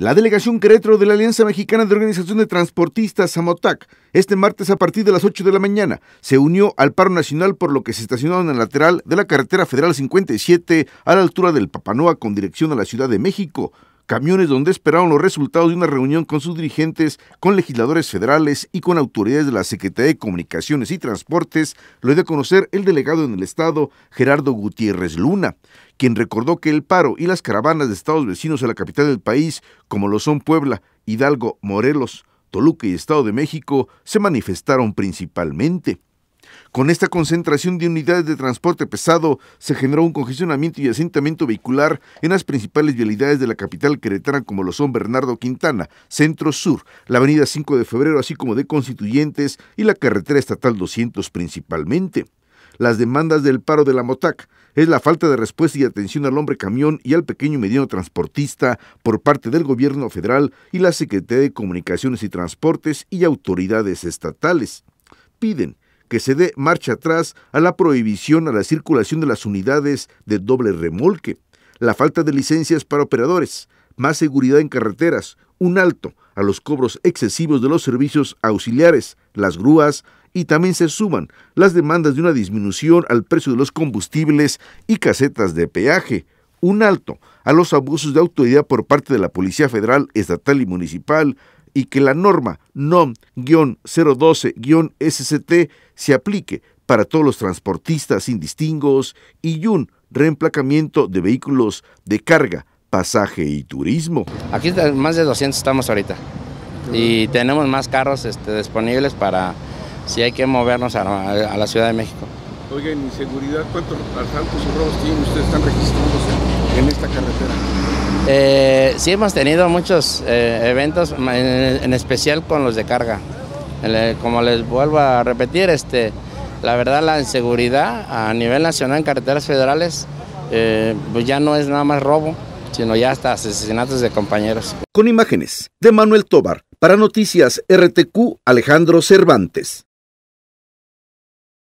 La delegación Querétaro de la Alianza Mexicana de Organización de Transportistas, Samotac, este martes a partir de las 8 de la mañana, se unió al paro nacional por lo que se estacionaron en el lateral de la carretera federal 57 a la altura del Papanoa con dirección a la Ciudad de México camiones donde esperaban los resultados de una reunión con sus dirigentes, con legisladores federales y con autoridades de la Secretaría de Comunicaciones y Transportes, lo dio a conocer el delegado en el Estado, Gerardo Gutiérrez Luna, quien recordó que el paro y las caravanas de estados vecinos a la capital del país, como lo son Puebla, Hidalgo, Morelos, Toluca y Estado de México, se manifestaron principalmente. Con esta concentración de unidades de transporte pesado se generó un congestionamiento y asentamiento vehicular en las principales vialidades de la capital queretana como lo son Bernardo Quintana, Centro Sur, la avenida 5 de Febrero así como de Constituyentes y la carretera estatal 200 principalmente las demandas del paro de la MOTAC. Es la falta de respuesta y atención al hombre camión y al pequeño y mediano transportista por parte del gobierno federal y la Secretaría de Comunicaciones y Transportes y autoridades estatales. Piden que se dé marcha atrás a la prohibición a la circulación de las unidades de doble remolque, la falta de licencias para operadores, más seguridad en carreteras, un alto a los cobros excesivos de los servicios auxiliares, las grúas, y también se suman las demandas de una disminución al precio de los combustibles y casetas de peaje, un alto a los abusos de autoridad por parte de la Policía Federal, Estatal y Municipal, y que la norma NOM-012-SCT se aplique para todos los transportistas indistingos y un reemplacamiento de vehículos de carga, pasaje y turismo. Aquí más de 200 estamos ahorita y tenemos más carros este, disponibles para si hay que movernos a, la Ciudad de México. Oigan, seguridad ¿cuántos asaltos y robos tienen? ¿Ustedes están registrándose en esta carretera? Eh, sí hemos tenido muchos eh, eventos, en, especial con los de carga. Eh, como les vuelvo a repetir, este, la verdad la inseguridad a nivel nacional en carreteras federales pues ya no es nada más robo, sino ya hasta asesinatos de compañeros. Con imágenes de Manuel Tobar, para Noticias RTQ, Alejandro Cervantes.